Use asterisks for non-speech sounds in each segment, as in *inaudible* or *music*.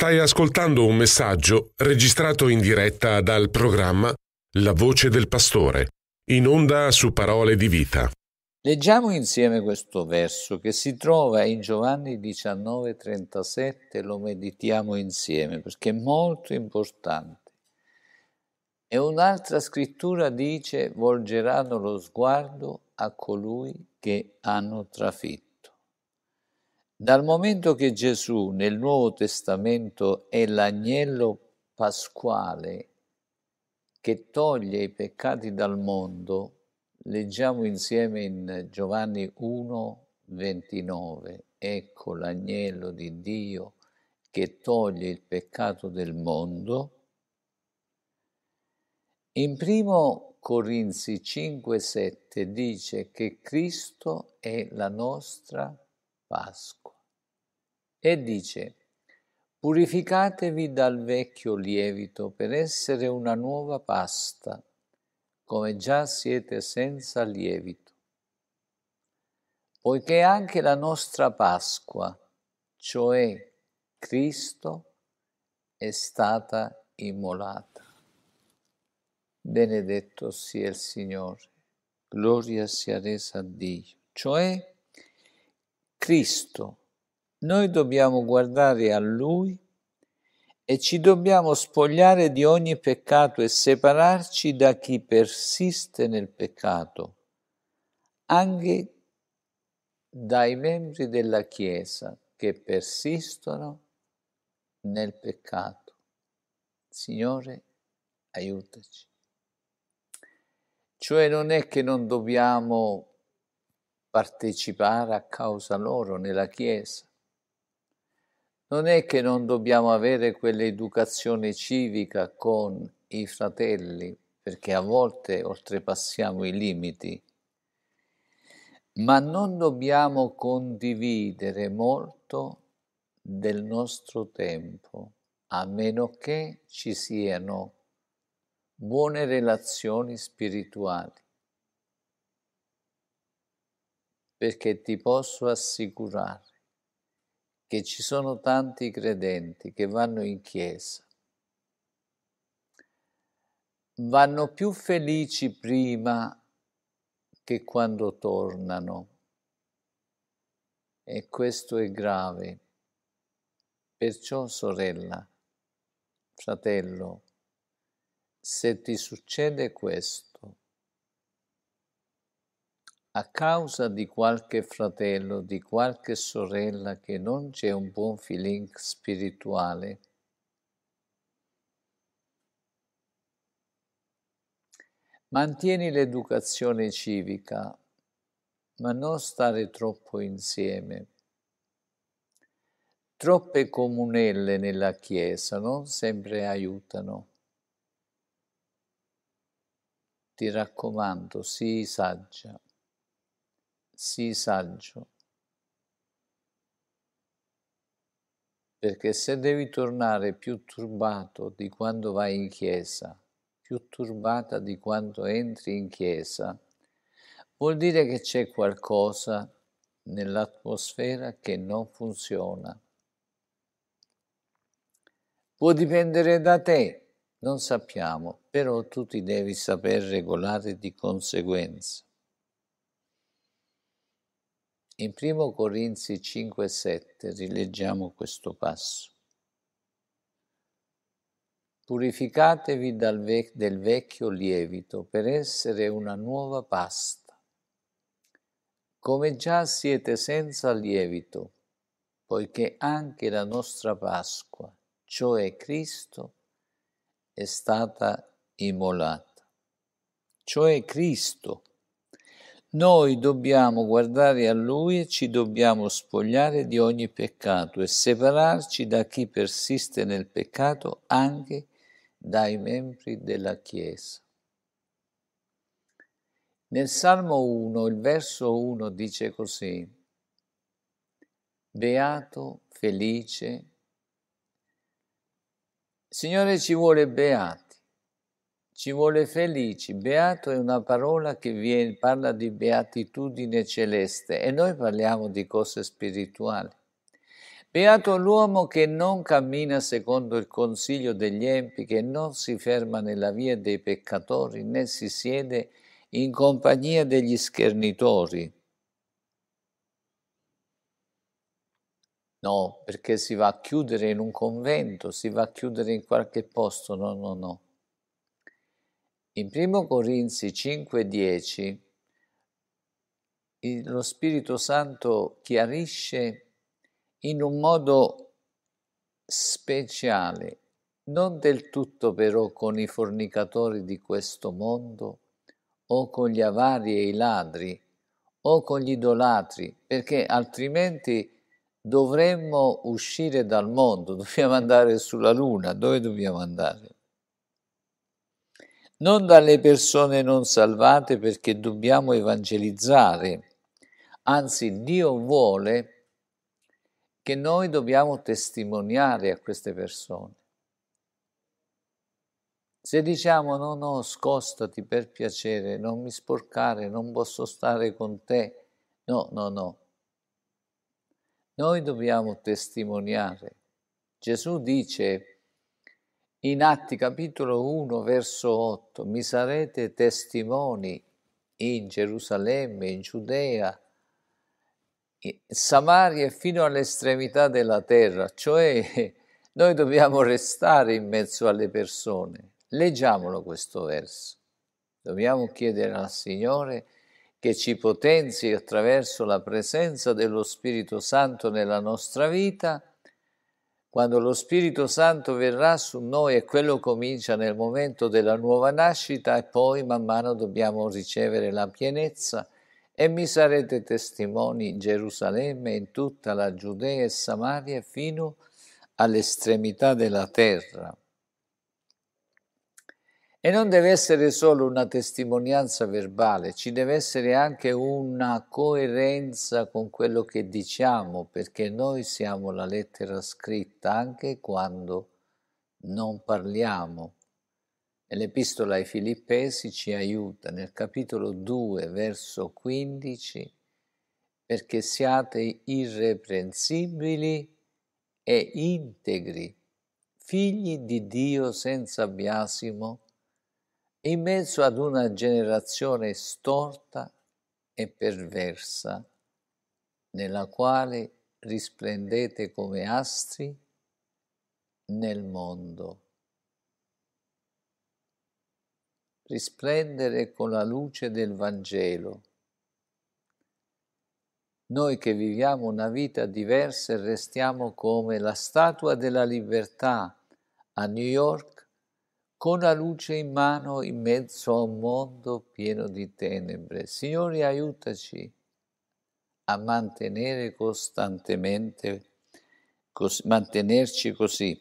Stai ascoltando un messaggio registrato in diretta dal programma La voce del pastore, in onda su parole di vita. Leggiamo insieme questo verso che si trova in Giovanni 19:37, lo meditiamo insieme perché è molto importante. E un'altra scrittura dice volgeranno lo sguardo a colui che hanno trafitto. Dal momento che Gesù nel Nuovo Testamento è l'agnello pasquale che toglie i peccati dal mondo, leggiamo insieme in Giovanni 1, 29, ecco l'agnello di Dio che toglie il peccato del mondo. In primo Corinzi 5, 7 dice che Cristo è la nostra Pasqua e dice Purificatevi dal vecchio lievito per essere una nuova pasta, come già siete senza lievito. Poiché anche la nostra Pasqua, cioè Cristo, è stata immolata. Benedetto sia il Signore, gloria sia resa a Dio, cioè Cristo noi dobbiamo guardare a Lui e ci dobbiamo spogliare di ogni peccato e separarci da chi persiste nel peccato, anche dai membri della Chiesa che persistono nel peccato. Signore, aiutaci. Cioè non è che non dobbiamo partecipare a causa loro nella Chiesa, non è che non dobbiamo avere quell'educazione civica con i fratelli, perché a volte oltrepassiamo i limiti, ma non dobbiamo condividere molto del nostro tempo, a meno che ci siano buone relazioni spirituali. Perché ti posso assicurare che ci sono tanti credenti che vanno in chiesa, vanno più felici prima che quando tornano. E questo è grave. Perciò, sorella, fratello, se ti succede questo, a causa di qualche fratello, di qualche sorella che non c'è un buon feeling spirituale, mantieni l'educazione civica, ma non stare troppo insieme. Troppe comunelle nella Chiesa non sempre aiutano. Ti raccomando, sii saggia sii saggio. Perché se devi tornare più turbato di quando vai in chiesa, più turbata di quando entri in chiesa, vuol dire che c'è qualcosa nell'atmosfera che non funziona. Può dipendere da te, non sappiamo, però tu ti devi saper regolare di conseguenza. In 1 Corinzi 5, 7 rileggiamo questo passo. Purificatevi vec- del vecchio lievito per essere una nuova pasta. Come già siete senza lievito, poiché anche la nostra Pasqua, cioè Cristo, è stata immolata. Cioè Cristo noi dobbiamo guardare a Lui e ci dobbiamo spogliare di ogni peccato e separarci da chi persiste nel peccato anche dai membri della Chiesa. Nel Salmo 1, il verso 1 dice così, Beato, felice, Signore ci vuole beato ci vuole felici. Beato è una parola che viene, parla di beatitudine celeste e noi parliamo di cose spirituali. Beato l'uomo che non cammina secondo il consiglio degli empi, che non si ferma nella via dei peccatori, né si siede in compagnia degli schernitori. No, perché si va a chiudere in un convento, si va a chiudere in qualche posto, no, no, no in 1 Corinzi 5:10 lo Spirito Santo chiarisce in un modo speciale, non del tutto però con i fornicatori di questo mondo o con gli avari e i ladri o con gli idolatri, perché altrimenti dovremmo uscire dal mondo, *laughs* dobbiamo andare sulla luna, dove dobbiamo andare? non dalle persone non salvate perché dobbiamo evangelizzare, anzi Dio vuole che noi dobbiamo testimoniare a queste persone. Se diciamo no, no, scostati per piacere, non mi sporcare, non posso stare con te, no, no, no. Noi dobbiamo testimoniare. Gesù dice in Atti capitolo 1 verso 8, mi sarete testimoni in Gerusalemme, in Giudea, in Samaria fino all'estremità della terra, cioè noi dobbiamo restare in mezzo alle persone. Leggiamolo questo verso. Dobbiamo chiedere al Signore che ci potenzi attraverso la presenza dello Spirito Santo nella nostra vita quando lo Spirito Santo verrà su noi e quello comincia nel momento della nuova nascita e poi man mano dobbiamo ricevere la pienezza e mi sarete testimoni in Gerusalemme, in tutta la Giudea e Samaria fino all'estremità della terra. E non deve essere solo una testimonianza verbale, ci deve essere anche una coerenza con quello che diciamo, perché noi siamo la lettera scritta anche quando non parliamo. E l'epistola ai Filippesi ci aiuta nel capitolo 2, verso 15, perché siate irreprensibili e integri, figli di Dio senza biasimo, in mezzo ad una generazione storta e perversa, nella quale risplendete come astri nel mondo. Risplendere con la luce del Vangelo. Noi che viviamo una vita diversa restiamo come la statua della libertà a New York con la luce in mano in mezzo a un mondo pieno di tenebre. Signore, aiutaci a mantenere costantemente, cos, mantenerci così,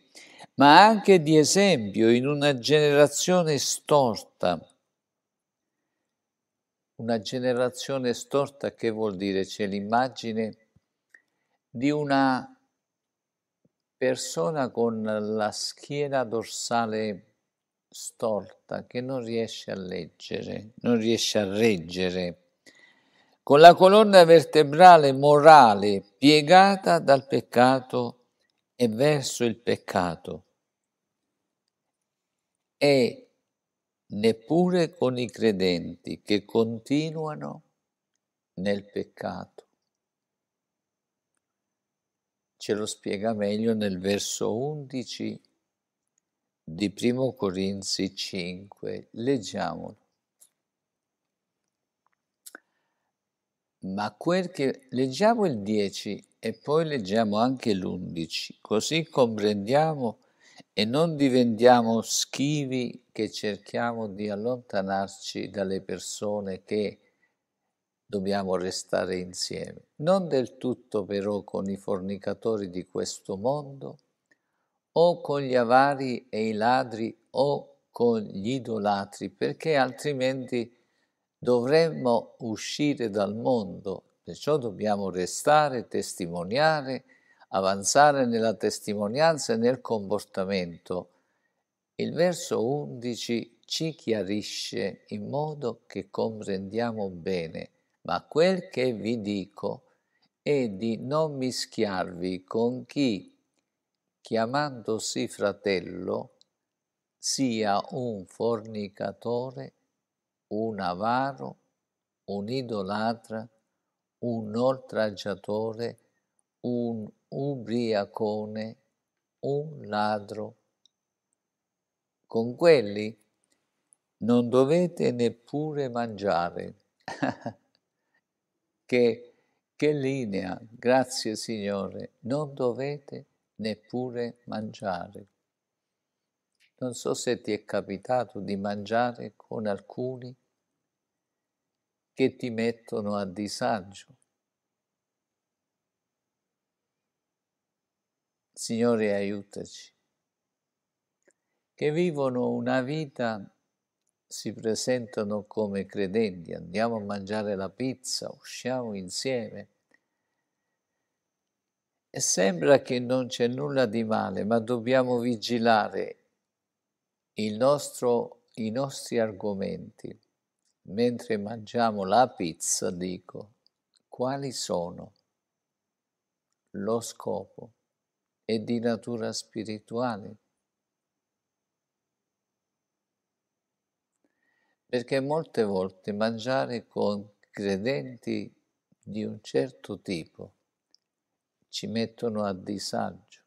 ma anche di esempio in una generazione storta. Una generazione storta che vuol dire? C'è l'immagine di una persona con la schiena dorsale storta che non riesce a leggere, non riesce a reggere, con la colonna vertebrale morale piegata dal peccato e verso il peccato, e neppure con i credenti che continuano nel peccato. Ce lo spiega meglio nel verso 11 di Primo Corinzi 5, leggiamolo. Ma quel che leggiamo il 10 e poi leggiamo anche l'11, così comprendiamo e non diventiamo schivi che cerchiamo di allontanarci dalle persone che dobbiamo restare insieme. Non del tutto però con i fornicatori di questo mondo, o con gli avari e i ladri o con gli idolatri, perché altrimenti dovremmo uscire dal mondo. Perciò dobbiamo restare, testimoniare, avanzare nella testimonianza e nel comportamento. Il verso 11 ci chiarisce in modo che comprendiamo bene, ma quel che vi dico è di non mischiarvi con chi chiamandosi fratello, sia un fornicatore, un avaro, un idolatra, un oltraggiatore, un ubriacone, un ladro. Con quelli non dovete neppure mangiare. *laughs* che, che linea, grazie Signore, non dovete neppure mangiare. Non so se ti è capitato di mangiare con alcuni che ti mettono a disagio. Signore, aiutaci, che vivono una vita, si presentano come credenti, andiamo a mangiare la pizza, usciamo insieme e sembra che non c'è nulla di male, ma dobbiamo vigilare nostro, i nostri argomenti. Mentre mangiamo la pizza, dico, quali sono? Lo scopo è di natura spirituale. Perché molte volte mangiare con credenti di un certo tipo ci mettono a disagio.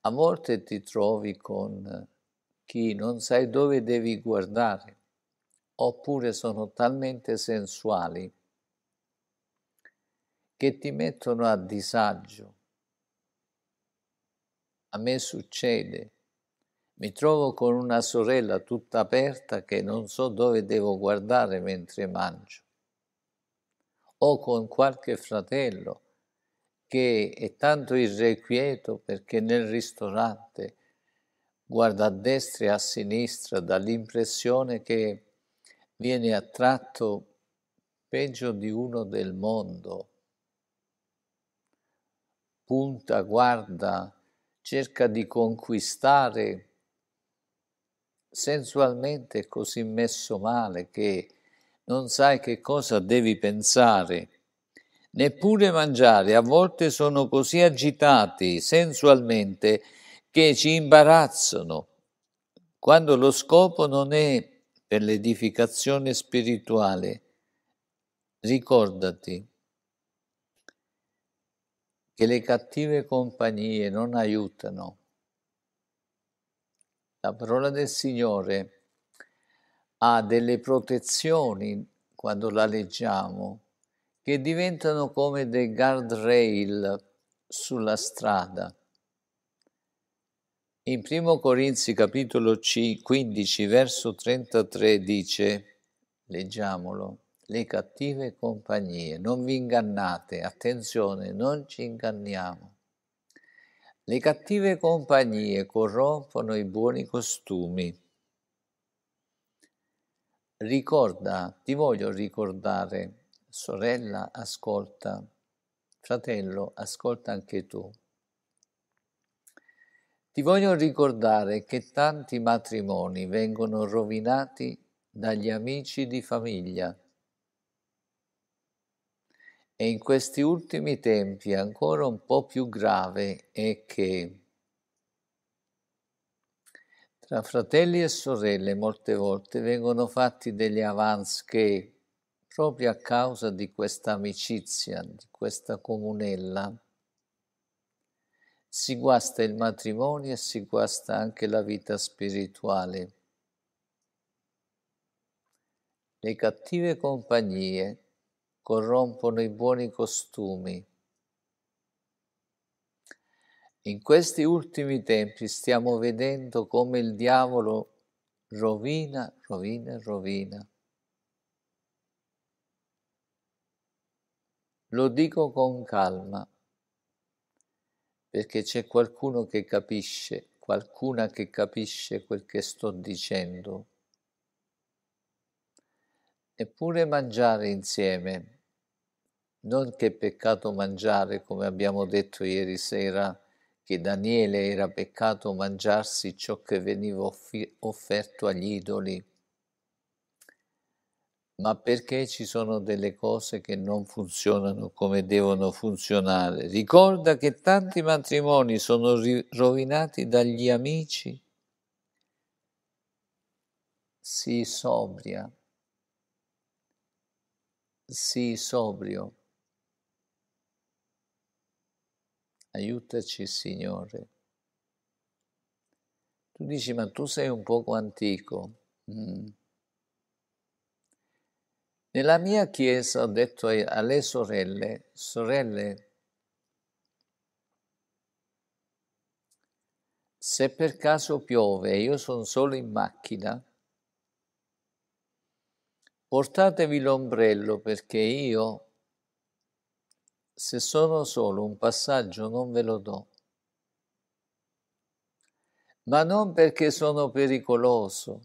A volte ti trovi con chi non sai dove devi guardare, oppure sono talmente sensuali che ti mettono a disagio. A me succede, mi trovo con una sorella tutta aperta che non so dove devo guardare mentre mangio o con qualche fratello che è tanto irrequieto perché nel ristorante guarda a destra e a sinistra dall'impressione che viene attratto peggio di uno del mondo. Punta, guarda, cerca di conquistare sensualmente così messo male che non sai che cosa devi pensare, neppure mangiare. A volte sono così agitati sensualmente che ci imbarazzano, quando lo scopo non è per l'edificazione spirituale. Ricordati che le cattive compagnie non aiutano. La parola del Signore ha delle protezioni quando la leggiamo che diventano come dei guardrail sulla strada. In 1 Corinzi capitolo 15 verso 33 dice, leggiamolo, le cattive compagnie, non vi ingannate, attenzione, non ci inganniamo. Le cattive compagnie corrompono i buoni costumi Ricorda, ti voglio ricordare, sorella, ascolta, fratello, ascolta anche tu. Ti voglio ricordare che tanti matrimoni vengono rovinati dagli amici di famiglia e in questi ultimi tempi ancora un po' più grave è che tra fratelli e sorelle molte volte vengono fatti degli avance che, proprio a causa di questa amicizia, di questa comunella, si guasta il matrimonio e si guasta anche la vita spirituale. Le cattive compagnie corrompono i buoni costumi in questi ultimi tempi stiamo vedendo come il diavolo rovina, rovina, rovina. Lo dico con calma, perché c'è qualcuno che capisce, qualcuna che capisce quel che sto dicendo. Eppure mangiare insieme, non che peccato mangiare come abbiamo detto ieri sera, che Daniele era peccato mangiarsi ciò che veniva offi- offerto agli idoli, ma perché ci sono delle cose che non funzionano come devono funzionare. Ricorda che tanti matrimoni sono ri- rovinati dagli amici. Sii sobria, sii sobrio. aiutaci Signore. Tu dici, ma tu sei un poco antico. Mm. Nella mia chiesa ho detto alle sorelle, sorelle, se per caso piove e io sono solo in macchina, portatevi l'ombrello perché io se sono solo un passaggio non ve lo do. Ma non perché sono pericoloso,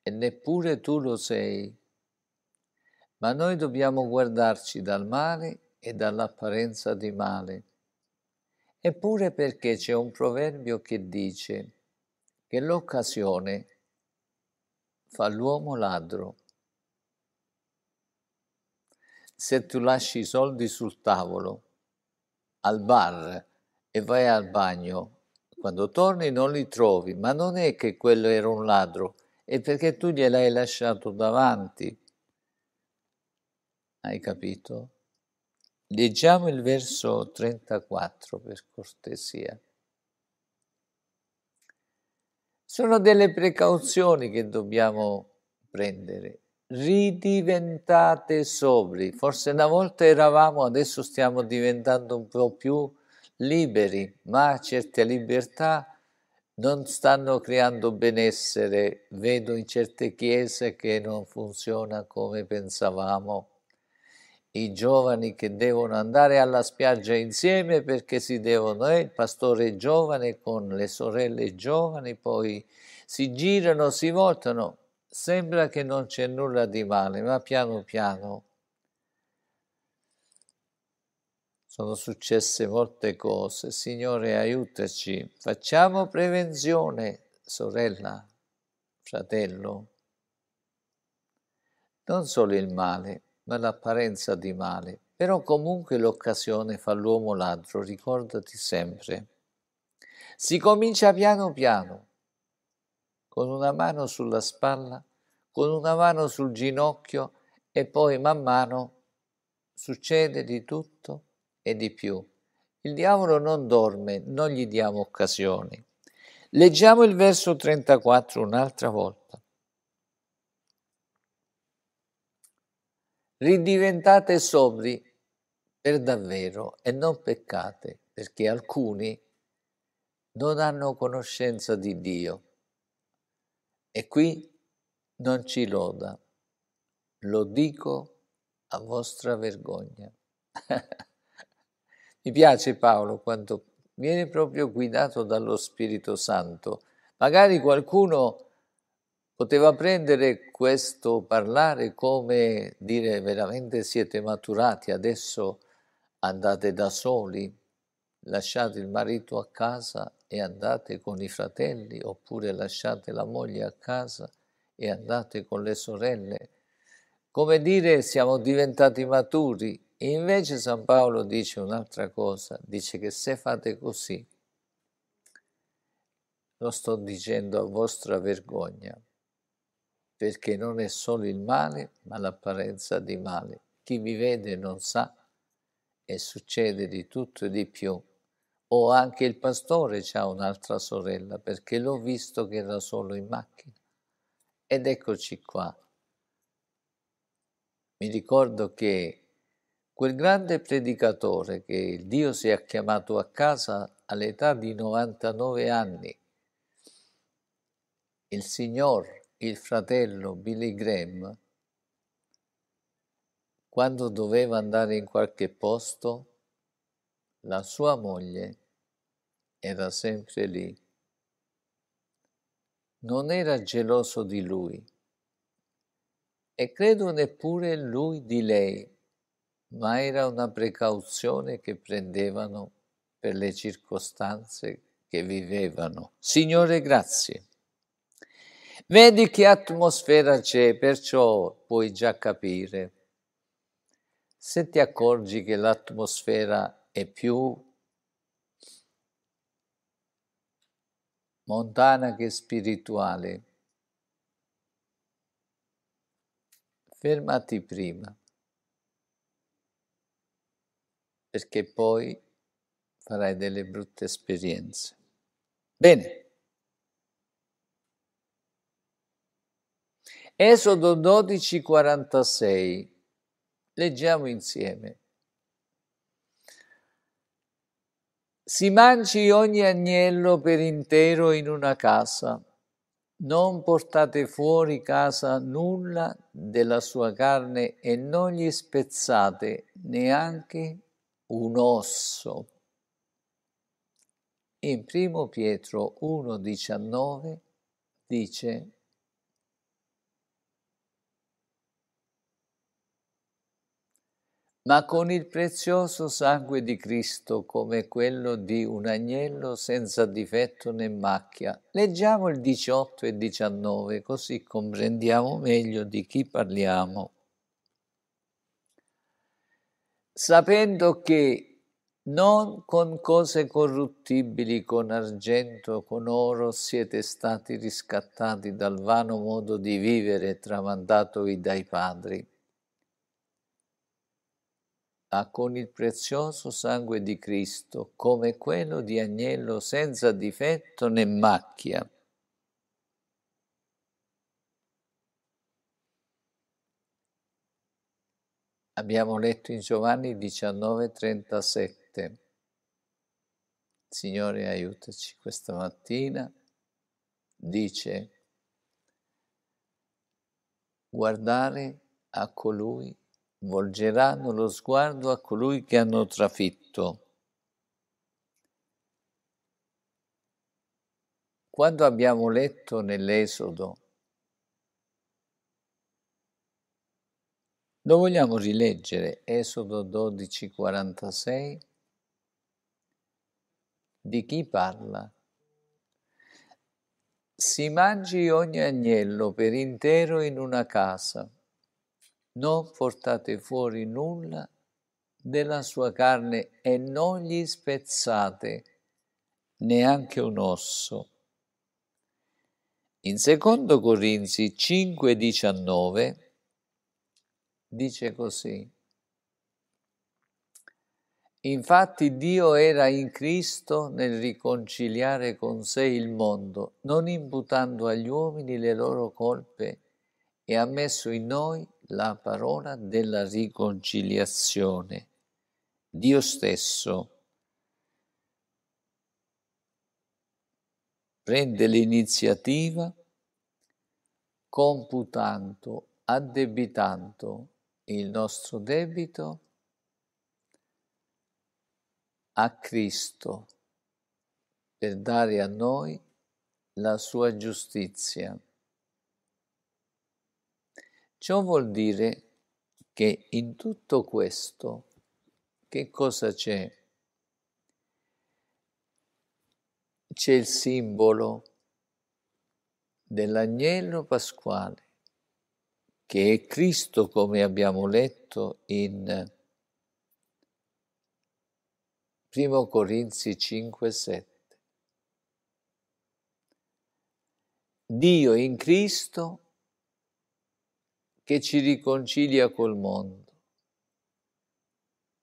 e neppure tu lo sei, ma noi dobbiamo guardarci dal male e dall'apparenza di male. Eppure perché c'è un proverbio che dice che l'occasione fa l'uomo ladro se tu lasci i soldi sul tavolo, al bar e vai al bagno, quando torni non li trovi, ma non è che quello era un ladro, è perché tu gliel'hai lasciato davanti. Hai capito? Leggiamo il verso 34 per cortesia. Sono delle precauzioni che dobbiamo prendere ridiventate sobri. Forse una volta eravamo, adesso stiamo diventando un po' più liberi, ma certe libertà non stanno creando benessere. Vedo in certe chiese che non funziona come pensavamo. I giovani che devono andare alla spiaggia insieme perché si devono, eh, il pastore giovane con le sorelle giovani, poi si girano, si voltano, Sembra che non c'è nulla di male, ma piano piano sono successe molte cose. Signore, aiutaci. Facciamo prevenzione, sorella, fratello. Non solo il male, ma l'apparenza di male. Però comunque l'occasione fa l'uomo ladro, ricordati sempre. Si comincia piano piano con una mano sulla spalla, con una mano sul ginocchio e poi man mano succede di tutto e di più. Il diavolo non dorme, non gli diamo occasioni. Leggiamo il verso 34 un'altra volta. Ridiventate sobri per davvero e non peccate, perché alcuni non hanno conoscenza di Dio. E qui non ci loda, lo dico a vostra vergogna. *laughs* Mi piace Paolo quando viene proprio guidato dallo Spirito Santo. Magari qualcuno poteva prendere questo parlare come dire veramente siete maturati, adesso andate da soli, lasciate il marito a casa e andate con i fratelli, oppure lasciate la moglie a casa e andate con le sorelle. Come dire, siamo diventati maturi. E invece San Paolo dice un'altra cosa, dice che se fate così, lo sto dicendo a vostra vergogna, perché non è solo il male, ma l'apparenza di male. Chi mi vede non sa e succede di tutto e di più o anche il pastore ha un'altra sorella perché l'ho visto che era solo in macchina. Ed eccoci qua. Mi ricordo che quel grande predicatore che Dio si è chiamato a casa all'età di 99 anni, il signor, il fratello Billy Graham, quando doveva andare in qualche posto, la sua moglie era sempre lì. Non era geloso di lui e credo neppure lui di lei, ma era una precauzione che prendevano per le circostanze che vivevano. Signore, grazie. Vedi che atmosfera c'è, perciò puoi già capire. Se ti accorgi che l'atmosfera è più montana che spirituale. Fermati prima, perché poi farai delle brutte esperienze. Bene. Esodo 12,46. Leggiamo insieme. Si mangi ogni agnello per intero in una casa. Non portate fuori casa nulla della sua carne e non gli spezzate neanche un osso. In primo Pietro 1,19 dice ma con il prezioso sangue di Cristo come quello di un agnello senza difetto né macchia. Leggiamo il 18 e 19 così comprendiamo meglio di chi parliamo. Sapendo che non con cose corruttibili, con argento, con oro siete stati riscattati dal vano modo di vivere tramandatovi dai padri ha con il prezioso sangue di Cristo, come quello di agnello senza difetto né macchia. Abbiamo letto in Giovanni 19:37. Signore, aiutaci questa mattina. Dice, guardare a colui volgeranno lo sguardo a colui che hanno trafitto. Quando abbiamo letto nell'Esodo, lo vogliamo rileggere, Esodo 12:46, di chi parla? Si mangi ogni agnello per intero in una casa non portate fuori nulla della sua carne e non gli spezzate neanche un osso. In 2 Corinzi 5,19 dice così. Infatti Dio era in Cristo nel riconciliare con sé il mondo, non imputando agli uomini le loro colpe, e ha messo in noi la parola della riconciliazione, Dio stesso prende l'iniziativa computando, addebitando il nostro debito a Cristo per dare a noi la sua giustizia. Ciò vuol dire che in tutto questo che cosa c'è? C'è il simbolo dell'agnello pasquale, che è Cristo come abbiamo letto in 1 Corinzi 5, 7. Dio in Cristo che ci riconcilia col mondo.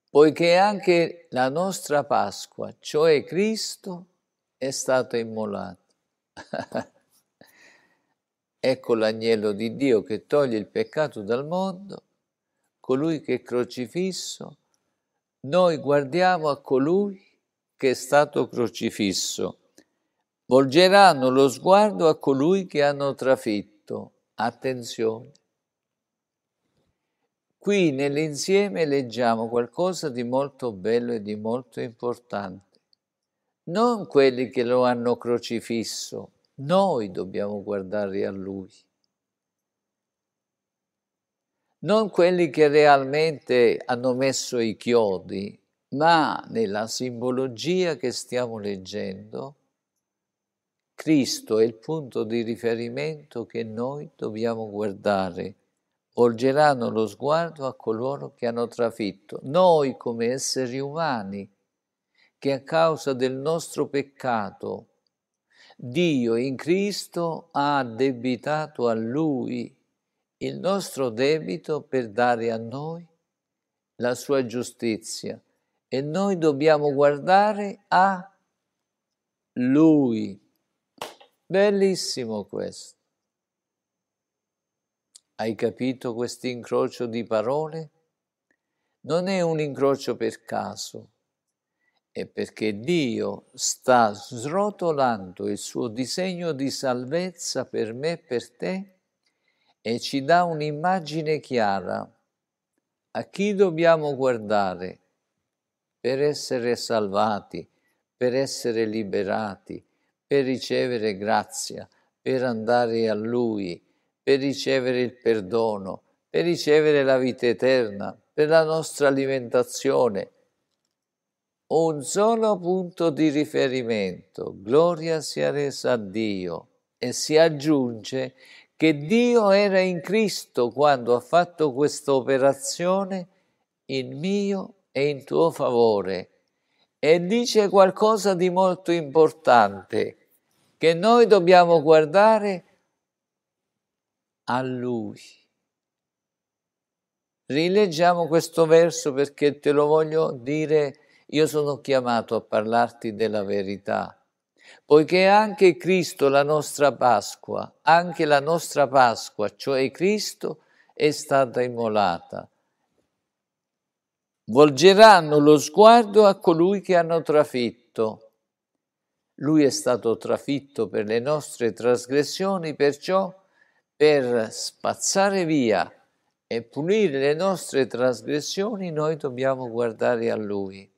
Poiché anche la nostra Pasqua, cioè Cristo, è stato immolato. *laughs* ecco l'agnello di Dio che toglie il peccato dal mondo, colui che è crocifisso, noi guardiamo a colui che è stato crocifisso. Volgeranno lo sguardo a colui che hanno trafitto. Attenzione Qui nell'insieme leggiamo qualcosa di molto bello e di molto importante. Non quelli che lo hanno crocifisso, noi dobbiamo guardare a lui. Non quelli che realmente hanno messo i chiodi, ma nella simbologia che stiamo leggendo, Cristo è il punto di riferimento che noi dobbiamo guardare volgeranno lo sguardo a coloro che hanno trafitto, noi come esseri umani, che a causa del nostro peccato Dio in Cristo ha debitato a Lui il nostro debito per dare a noi la sua giustizia e noi dobbiamo guardare a Lui. Bellissimo questo. Hai capito questo incrocio di parole? Non è un incrocio per caso, è perché Dio sta srotolando il suo disegno di salvezza per me e per te e ci dà un'immagine chiara. A chi dobbiamo guardare per essere salvati, per essere liberati, per ricevere grazia, per andare a Lui? per ricevere il perdono, per ricevere la vita eterna, per la nostra alimentazione. Un solo punto di riferimento, gloria sia resa a Dio. E si aggiunge che Dio era in Cristo quando ha fatto questa operazione in mio e in tuo favore. E dice qualcosa di molto importante, che noi dobbiamo guardare a Lui. Rileggiamo questo verso perché te lo voglio dire, io sono chiamato a parlarti della verità, poiché anche Cristo, la nostra Pasqua, anche la nostra Pasqua, cioè Cristo, è stata immolata. Volgeranno lo sguardo a colui che hanno trafitto. Lui è stato trafitto per le nostre trasgressioni, perciò per spazzare via e punire le nostre trasgressioni, noi dobbiamo guardare a Lui.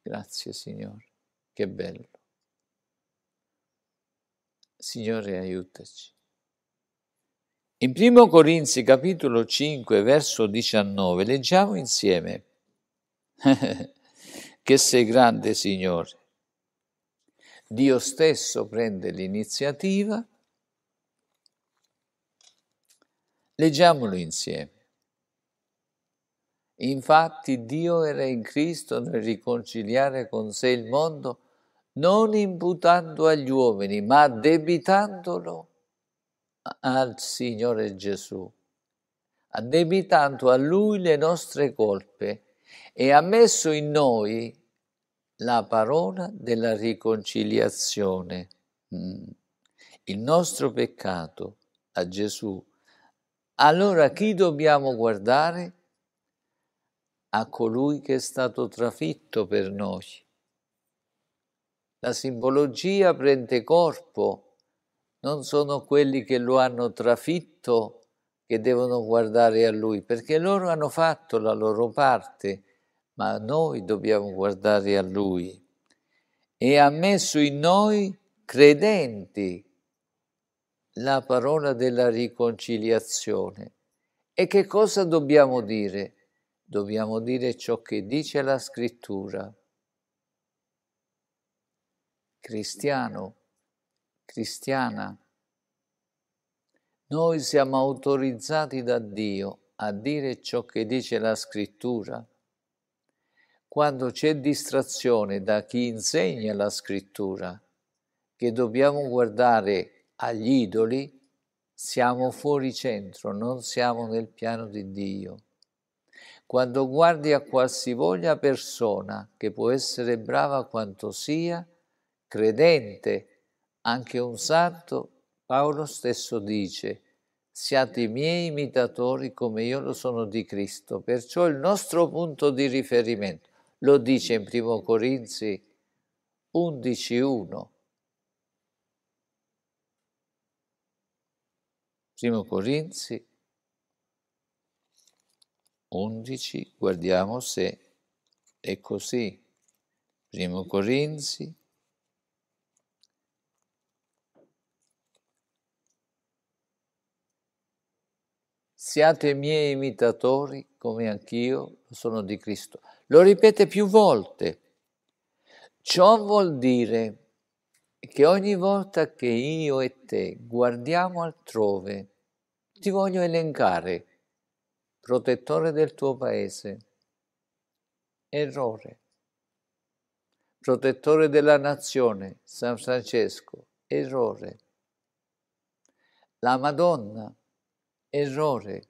Grazie Signore, che bello. Signore, aiutaci. In 1 Corinzi capitolo 5 verso 19 leggiamo insieme *laughs* che sei grande Signore Dio stesso prende l'iniziativa. Leggiamolo insieme. Infatti Dio era in Cristo nel riconciliare con sé il mondo, non imputando agli uomini, ma debitandolo al Signore Gesù, addebitando a Lui le nostre colpe e ha messo in noi la parola della riconciliazione. Mm. Il nostro peccato a Gesù. Allora chi dobbiamo guardare? A colui che è stato trafitto per noi. La simbologia prende corpo, non sono quelli che lo hanno trafitto che devono guardare a lui, perché loro hanno fatto la loro parte ma noi dobbiamo guardare a Lui e ha messo in noi credenti la parola della riconciliazione. E che cosa dobbiamo dire? Dobbiamo dire ciò che dice la scrittura. Cristiano, cristiana, noi siamo autorizzati da Dio a dire ciò che dice la scrittura quando c'è distrazione da chi insegna la scrittura, che dobbiamo guardare agli idoli, siamo fuori centro, non siamo nel piano di Dio. Quando guardi a qualsivoglia persona, che può essere brava quanto sia, credente, anche un santo, Paolo stesso dice, siate i miei imitatori come io lo sono di Cristo. Perciò il nostro punto di riferimento lo dice in 1 Corinzi 11.1. 1 Corinzi 11, guardiamo se è così. 1 Corinzi 11. Siate miei imitatori come anch'io sono di Cristo lo ripete più volte. Ciò vuol dire che ogni volta che io e te guardiamo altrove, ti voglio elencare, protettore del tuo paese, errore, protettore della nazione, San Francesco, errore, la Madonna, errore,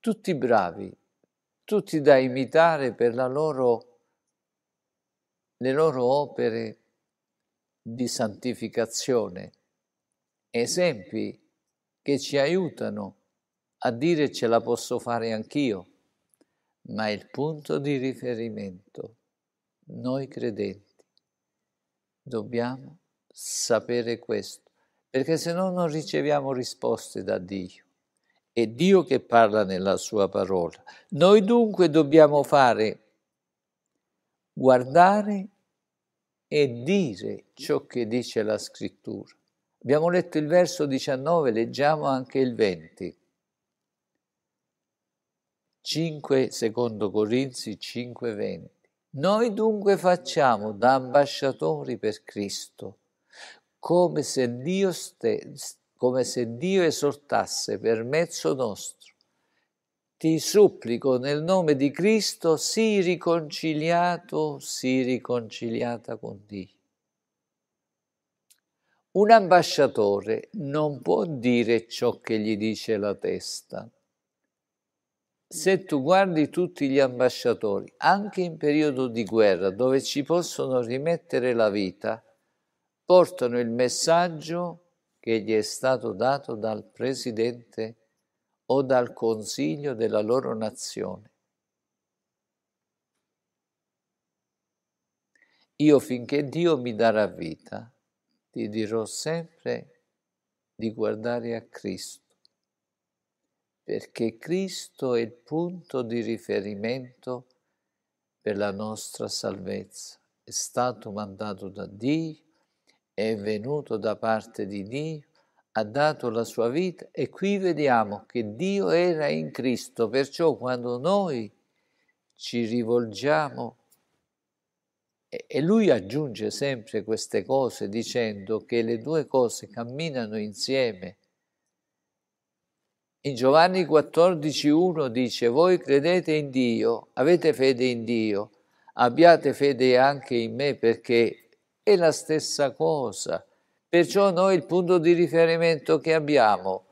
tutti bravi, tutti da imitare per loro, le loro opere di santificazione, esempi che ci aiutano a dire ce la posso fare anch'io, ma il punto di riferimento, noi credenti, dobbiamo sapere questo, perché se no non riceviamo risposte da Dio. È Dio che parla nella sua parola. Noi dunque dobbiamo fare guardare e dire ciò che dice la scrittura. Abbiamo letto il verso 19, leggiamo anche il 20. 5 secondo Corinzi 5:20. Noi dunque facciamo da ambasciatori per Cristo, come se Dio ste, come se Dio esortasse per mezzo nostro. Ti supplico nel nome di Cristo, sii riconciliato, sii riconciliata con Dio. Un ambasciatore non può dire ciò che gli dice la testa. Se tu guardi tutti gli ambasciatori, anche in periodo di guerra, dove ci possono rimettere la vita, portano il messaggio che gli è stato dato dal presidente o dal consiglio della loro nazione. Io finché Dio mi darà vita, ti dirò sempre di guardare a Cristo, perché Cristo è il punto di riferimento per la nostra salvezza. È stato mandato da Dio è venuto da parte di Dio, ha dato la sua vita e qui vediamo che Dio era in Cristo, perciò quando noi ci rivolgiamo e lui aggiunge sempre queste cose dicendo che le due cose camminano insieme. In Giovanni 14,1 dice, voi credete in Dio, avete fede in Dio, abbiate fede anche in me perché è la stessa cosa. Perciò noi il punto di riferimento che abbiamo,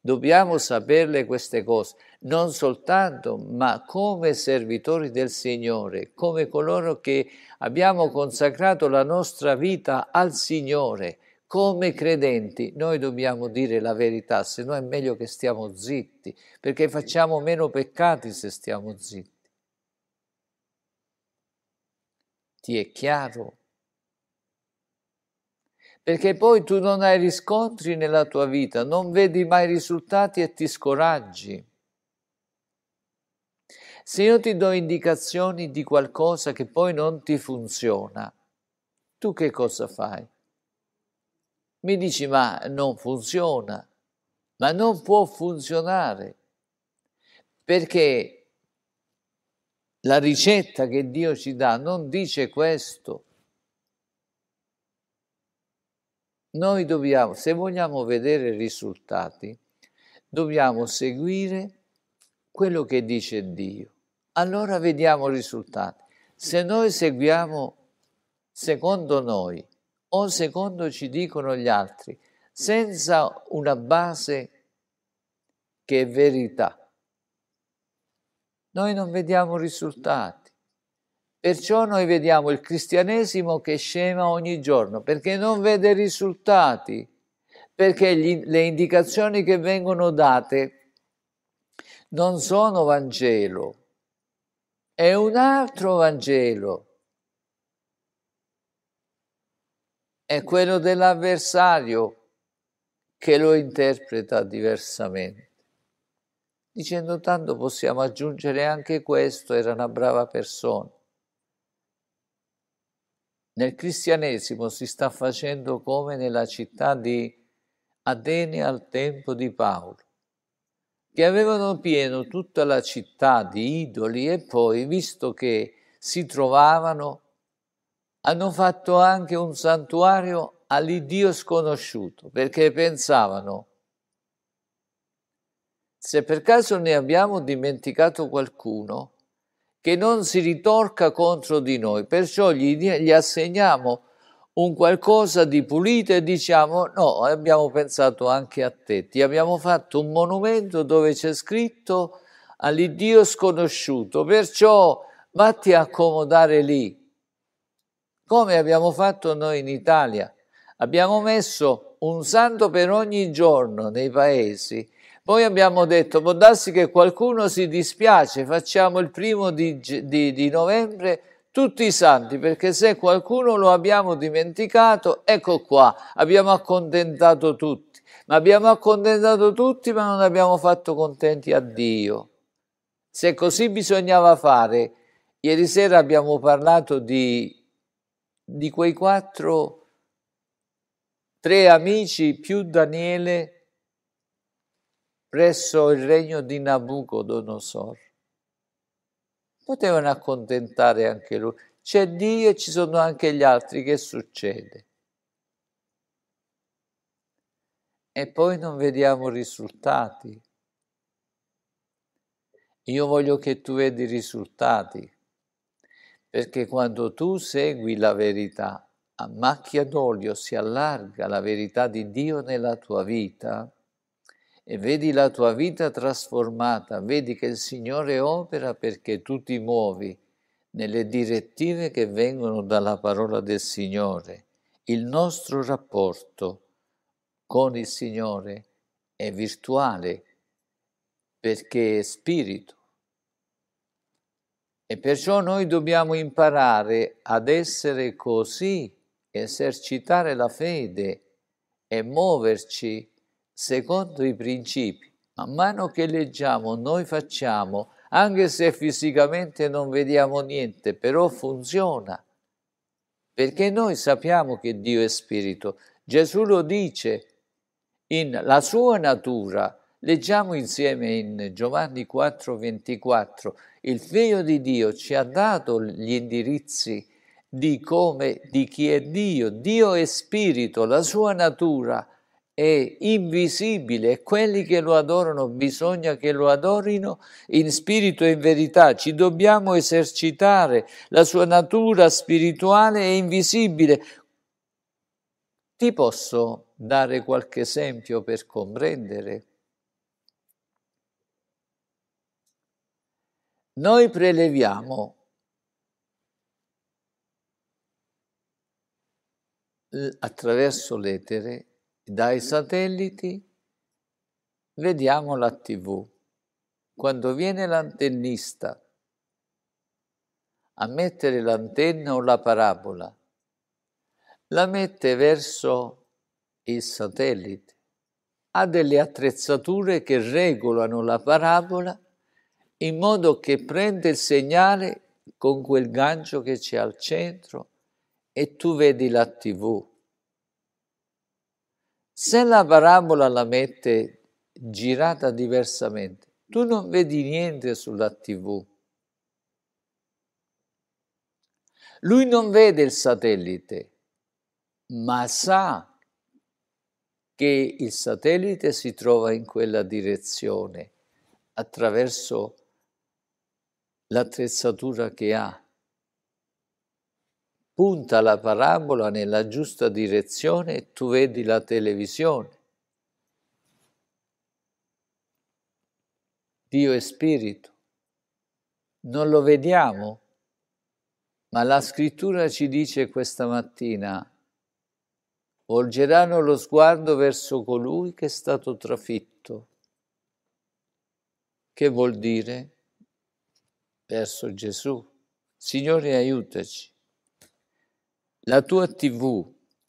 dobbiamo saperle queste cose, non soltanto, ma come servitori del Signore, come coloro che abbiamo consacrato la nostra vita al Signore, come credenti, noi dobbiamo dire la verità, se no è meglio che stiamo zitti, perché facciamo meno peccati se stiamo zitti. Ti è chiaro? perché poi tu non hai riscontri nella tua vita, non vedi mai risultati e ti scoraggi. Se io ti do indicazioni di qualcosa che poi non ti funziona, tu che cosa fai? Mi dici ma non funziona, ma non può funzionare, perché la ricetta che Dio ci dà non dice questo. Noi dobbiamo, se vogliamo vedere risultati, dobbiamo seguire quello che dice Dio. Allora vediamo risultati. Se noi seguiamo secondo noi o secondo ci dicono gli altri, senza una base che è verità, noi non vediamo risultati. Perciò noi vediamo il cristianesimo che scema ogni giorno, perché non vede risultati, perché gli, le indicazioni che vengono date non sono Vangelo, è un altro Vangelo. È quello dell'avversario che lo interpreta diversamente. Dicendo tanto possiamo aggiungere anche questo, era una brava persona. Nel cristianesimo si sta facendo come nella città di Atene al tempo di Paolo, che avevano pieno tutta la città di idoli e poi, visto che si trovavano, hanno fatto anche un santuario all'Iddio sconosciuto, perché pensavano, se per caso ne abbiamo dimenticato qualcuno, che non si ritorca contro di noi, perciò gli, gli assegniamo un qualcosa di pulito e diciamo no, abbiamo pensato anche a te, ti abbiamo fatto un monumento dove c'è scritto all'Iddio sconosciuto, perciò vatti a accomodare lì, come abbiamo fatto noi in Italia. Abbiamo messo un santo per ogni giorno nei paesi poi abbiamo detto, può darsi che qualcuno si dispiace, facciamo il primo di, di, di novembre tutti i santi, perché se qualcuno lo abbiamo dimenticato, ecco qua, abbiamo accontentato tutti. Ma abbiamo accontentato tutti, ma non abbiamo fatto contenti a Dio. Se così bisognava fare, ieri sera abbiamo parlato di, di quei quattro, tre amici più Daniele, presso il regno di Nabucodonosor. Potevano accontentare anche lui. C'è Dio e ci sono anche gli altri. Che succede? E poi non vediamo risultati. Io voglio che tu vedi i risultati, perché quando tu segui la verità, a macchia d'olio si allarga la verità di Dio nella tua vita e vedi la tua vita trasformata, vedi che il Signore opera perché tu ti muovi nelle direttive che vengono dalla parola del Signore. Il nostro rapporto con il Signore è virtuale perché è spirito. E perciò noi dobbiamo imparare ad essere così, esercitare la fede e muoverci secondo i principi. Man mano che leggiamo noi facciamo, anche se fisicamente non vediamo niente, però funziona. Perché noi sappiamo che Dio è spirito. Gesù lo dice in la sua natura. Leggiamo insieme in Giovanni 4:24, il figlio di Dio ci ha dato gli indirizzi di come, di chi è Dio. Dio è spirito, la sua natura è invisibile quelli che lo adorano bisogna che lo adorino in spirito e in verità. Ci dobbiamo esercitare, la sua natura spirituale è invisibile. Ti posso dare qualche esempio per comprendere? Noi preleviamo attraverso l'etere dai satelliti vediamo la tv. Quando viene l'antennista a mettere l'antenna o la parabola, la mette verso il satellite. Ha delle attrezzature che regolano la parabola in modo che prende il segnale con quel gancio che c'è al centro e tu vedi la tv. Se la parabola la mette girata diversamente, tu non vedi niente sulla tv. Lui non vede il satellite, ma sa che il satellite si trova in quella direzione attraverso l'attrezzatura che ha punta la parabola nella giusta direzione e tu vedi la televisione. Dio è spirito. Non lo vediamo, ma la scrittura ci dice questa mattina, volgeranno lo sguardo verso colui che è stato trafitto. Che vuol dire? Verso Gesù. Signore, aiutaci. La tua TV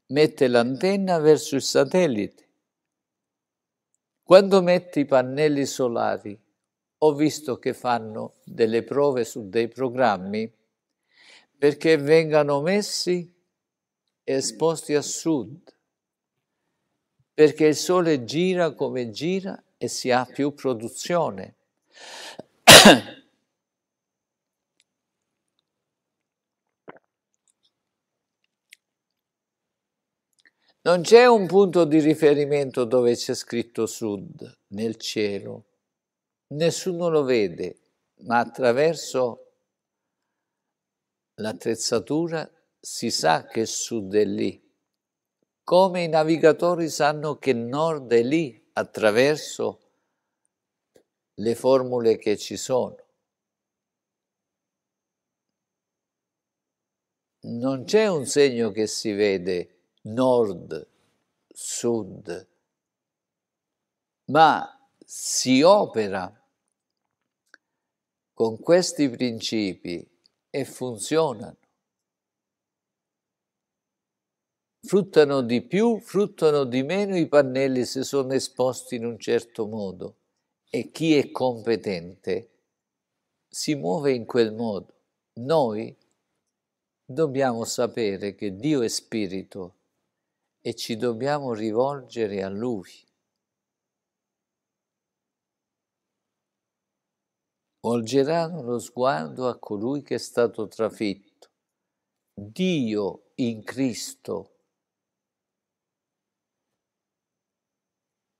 mette l'antenna verso il satellite. Quando metti i pannelli solari, ho visto che fanno delle prove su dei programmi perché vengano messi e esposti a sud, perché il sole gira come gira e si ha più produzione. *clears throat* Non c'è un punto di riferimento dove c'è scritto sud nel cielo. Nessuno lo vede, ma attraverso l'attrezzatura si sa che sud è lì. Come i navigatori sanno che nord è lì attraverso le formule che ci sono. Non c'è un segno che si vede nord, sud, ma si opera con questi principi e funzionano. Fruttano di più, fruttano di meno i pannelli se sono esposti in un certo modo e chi è competente si muove in quel modo. Noi dobbiamo sapere che Dio è spirito e ci dobbiamo rivolgere a Lui. Volgeranno lo sguardo a colui che è stato trafitto. Dio in Cristo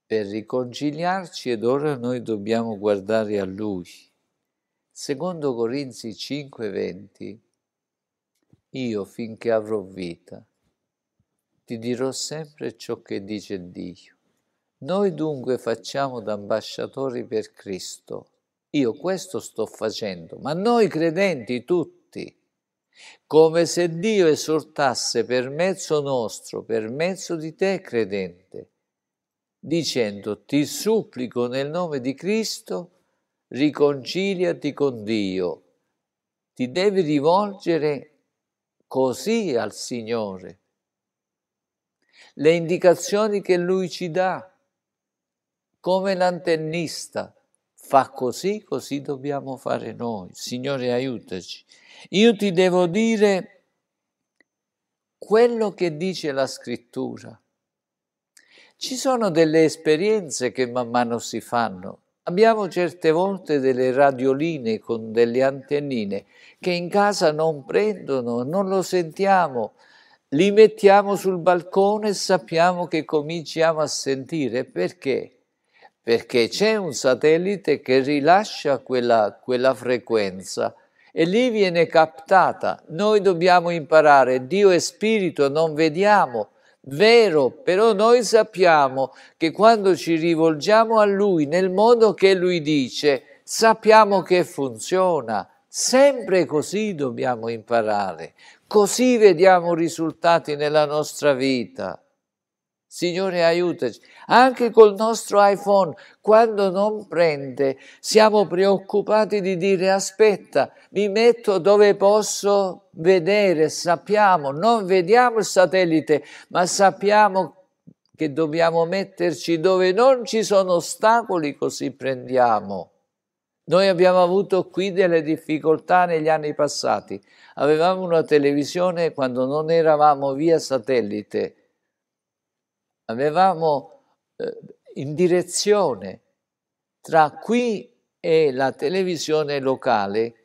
per riconciliarci ed ora noi dobbiamo guardare a Lui. Secondo Corinzi 5:20, io finché avrò vita ti dirò sempre ciò che dice Dio. Noi dunque facciamo da ambasciatori per Cristo. Io questo sto facendo, ma noi credenti tutti, come se Dio esortasse per mezzo nostro, per mezzo di te credente, dicendo ti supplico nel nome di Cristo, riconciliati con Dio. Ti devi rivolgere così al Signore le indicazioni che lui ci dà. Come l'antennista fa così, così dobbiamo fare noi. Signore, aiutaci. Io ti devo dire quello che dice la scrittura. Ci sono delle esperienze che man mano si fanno. Abbiamo certe volte delle radioline con delle antennine che in casa non prendono, non lo sentiamo li mettiamo sul balcone e sappiamo che cominciamo a sentire. Perché? Perché c'è un satellite che rilascia quella, quella frequenza e lì viene captata. Noi dobbiamo imparare, Dio è spirito, non vediamo, vero, però noi sappiamo che quando ci rivolgiamo a Lui nel modo che Lui dice, sappiamo che funziona. Sempre così dobbiamo imparare. Così vediamo risultati nella nostra vita. Signore, aiutaci. Anche col nostro iPhone, quando non prende, siamo preoccupati di dire aspetta, mi metto dove posso vedere, sappiamo, non vediamo il satellite, ma sappiamo che dobbiamo metterci dove non ci sono ostacoli, così prendiamo. Noi abbiamo avuto qui delle difficoltà negli anni passati avevamo una televisione quando non eravamo via satellite, avevamo eh, in direzione tra qui e la televisione locale.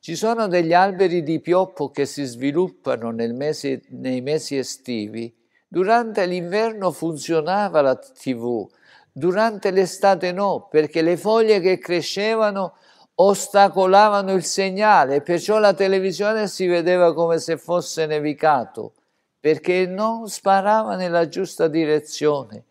Ci sono degli alberi di pioppo che si sviluppano mese, nei mesi estivi. Durante l'inverno funzionava la tv, durante l'estate no, perché le foglie che crescevano ostacolavano il segnale, perciò la televisione si vedeva come se fosse nevicato, perché non sparava nella giusta direzione.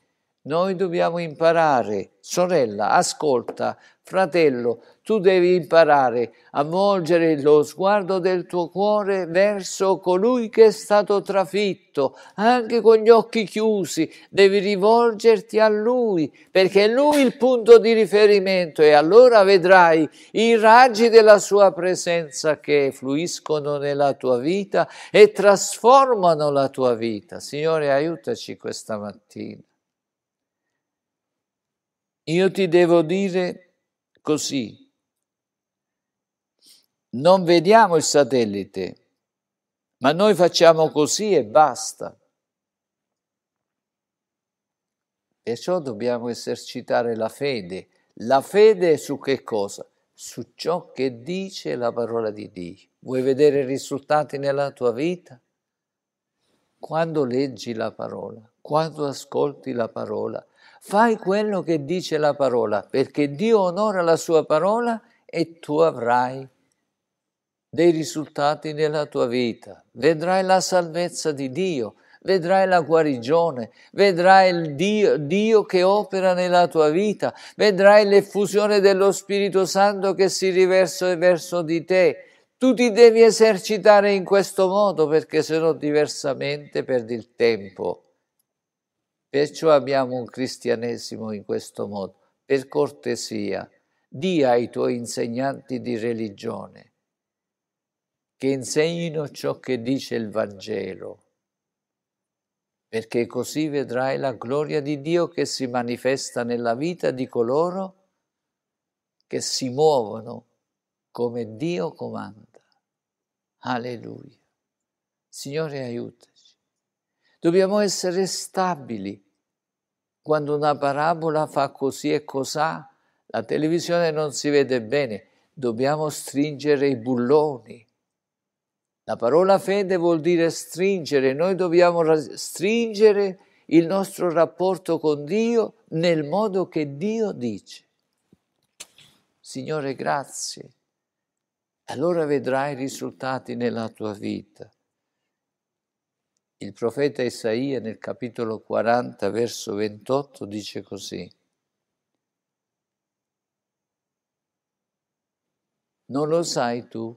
Noi dobbiamo imparare, sorella, ascolta, fratello, tu devi imparare a volgere lo sguardo del tuo cuore verso colui che è stato trafitto, anche con gli occhi chiusi, devi rivolgerti a lui, perché è lui il punto di riferimento e allora vedrai i raggi della sua presenza che fluiscono nella tua vita e trasformano la tua vita. Signore, aiutaci questa mattina. Io ti devo dire così, non vediamo il satellite, ma noi facciamo così e basta. Perciò dobbiamo esercitare la fede. La fede su che cosa? Su ciò che dice la parola di Dio. Vuoi vedere risultati nella tua vita? Quando leggi la parola, quando ascolti la parola, Fai quello che dice la parola, perché Dio onora la sua parola e tu avrai dei risultati nella tua vita. Vedrai la salvezza di Dio, vedrai la guarigione, vedrai il Dio, Dio che opera nella tua vita, vedrai l'effusione dello Spirito Santo che si riversa verso di te. Tu ti devi esercitare in questo modo perché se no diversamente perdi il tempo. Perciò abbiamo un cristianesimo in questo modo. Per cortesia, di ai tuoi insegnanti di religione che insegnino ciò che dice il Vangelo, perché così vedrai la gloria di Dio che si manifesta nella vita di coloro che si muovono come Dio comanda. Alleluia. Signore, aiutaci. Dobbiamo essere stabili quando una parabola fa così e cos'ha, la televisione non si vede bene, dobbiamo stringere i bulloni. La parola fede vuol dire stringere, noi dobbiamo stringere il nostro rapporto con Dio nel modo che Dio dice. Signore, grazie. Allora vedrai i risultati nella tua vita. Il profeta Isaia nel capitolo 40 verso 28 dice così. Non lo sai tu,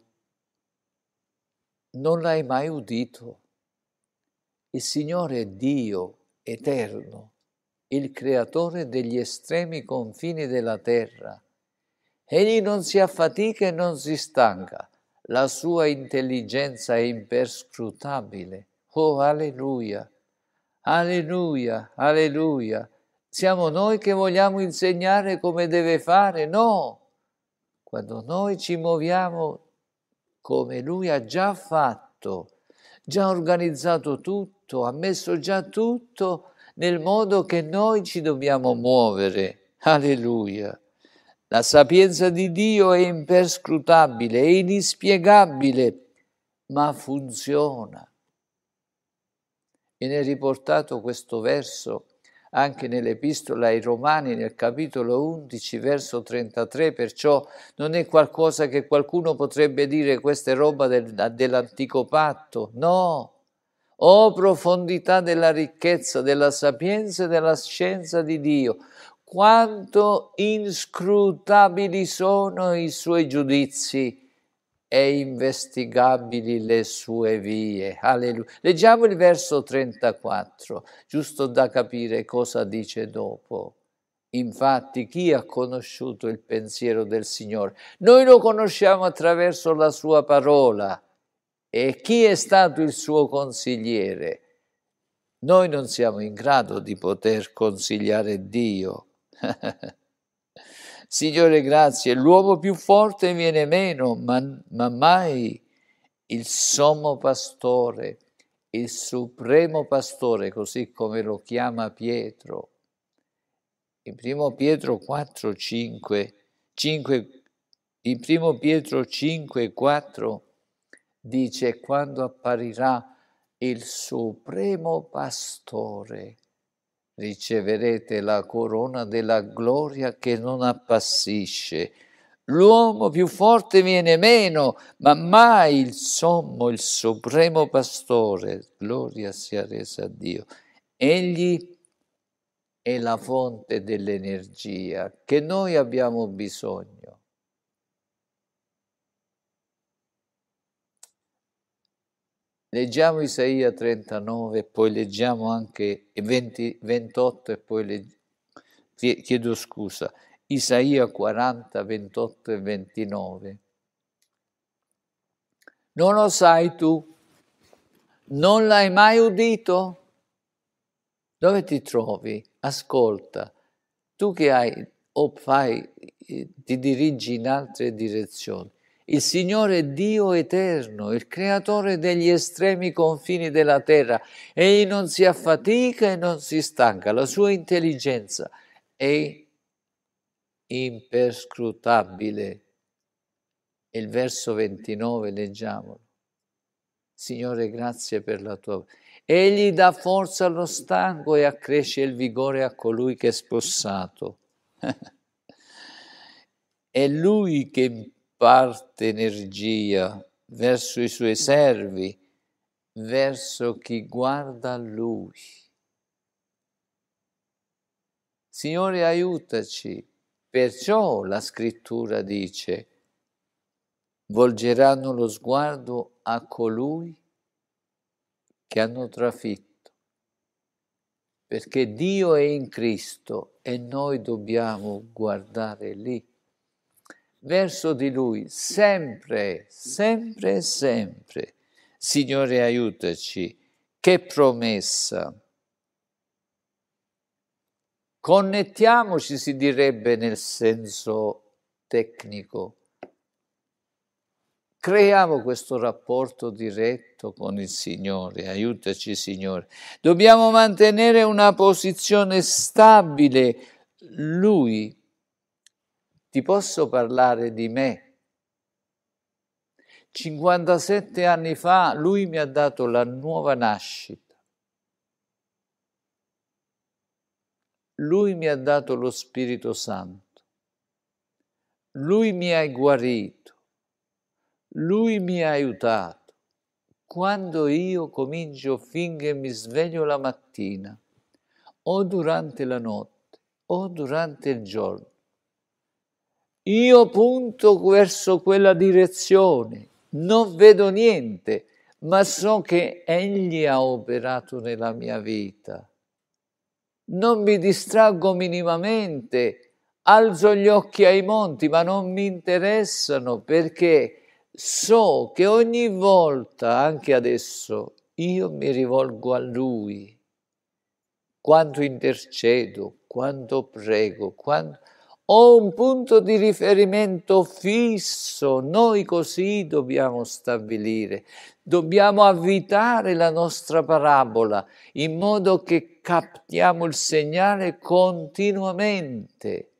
non l'hai mai udito. Il Signore è Dio eterno, il creatore degli estremi confini della terra. Egli non si affatica e non si stanca, la sua intelligenza è imperscrutabile. Oh, alleluia, alleluia, alleluia. Siamo noi che vogliamo insegnare come deve fare? No! Quando noi ci muoviamo come Lui ha già fatto, già organizzato tutto, ha messo già tutto nel modo che noi ci dobbiamo muovere. Alleluia! La sapienza di Dio è imperscrutabile, è inspiegabile, ma funziona. Viene riportato questo verso anche nell'Epistola ai Romani, nel capitolo 11, verso 33, perciò non è qualcosa che qualcuno potrebbe dire questa è roba del, dell'antico patto, no. O oh, profondità della ricchezza, della sapienza e della scienza di Dio, quanto inscrutabili sono i suoi giudizi e investigabili le sue vie. Alleluia. Leggiamo il verso 34, giusto da capire cosa dice dopo. Infatti, chi ha conosciuto il pensiero del Signore? Noi lo conosciamo attraverso la sua parola. E chi è stato il suo consigliere? Noi non siamo in grado di poter consigliare Dio. *laughs* Signore, grazie. L'uomo più forte viene meno, ma, ma mai il sommo pastore, il supremo pastore, così come lo chiama Pietro. In 1 Pietro 4, 5, 5 in 1 Pietro 5, 4 dice quando apparirà il supremo pastore riceverete la corona della gloria che non appassisce. L'uomo più forte viene meno, ma mai il sommo, il supremo pastore. Gloria sia resa a Dio. Egli è la fonte dell'energia che noi abbiamo bisogno. Leggiamo Isaia 39, poi leggiamo anche 20, 28 e poi leggiamo, chiedo scusa, Isaia 40, 28 e 29. Non lo sai tu? Non l'hai mai udito? Dove ti trovi? Ascolta, tu che hai o fai, ti dirigi in altre direzioni il Signore Dio eterno, il creatore degli estremi confini della terra. Egli non si affatica e non si stanca, la sua intelligenza è imperscrutabile. Il verso 29 leggiamolo. Signore, grazie per la tua... Egli dà forza allo stanco e accresce il vigore a colui che è spossato. *laughs* è lui che parte energia verso i suoi servi, verso chi guarda a lui. Signore, aiutaci. Perciò la scrittura dice, volgeranno lo sguardo a colui che hanno trafitto, perché Dio è in Cristo e noi dobbiamo guardare lì verso di Lui, sempre, sempre, sempre. Signore, aiutaci. Che promessa! Connettiamoci, si direbbe nel senso tecnico. Creiamo questo rapporto diretto con il Signore, aiutaci Signore. Dobbiamo mantenere una posizione stabile. Lui ti posso parlare di me? 57 anni fa lui mi ha dato la nuova nascita. Lui mi ha dato lo Spirito Santo. Lui mi ha guarito. Lui mi ha aiutato. Quando io comincio finché mi sveglio la mattina, o durante la notte, o durante il giorno, io punto verso quella direzione, non vedo niente, ma so che Egli ha operato nella mia vita. Non mi distraggo minimamente, alzo gli occhi ai monti, ma non mi interessano perché so che ogni volta, anche adesso, io mi rivolgo a Lui. Quanto intercedo, quanto prego, quanto ho un punto di riferimento fisso, noi così dobbiamo stabilire, dobbiamo avvitare la nostra parabola in modo che captiamo il segnale continuamente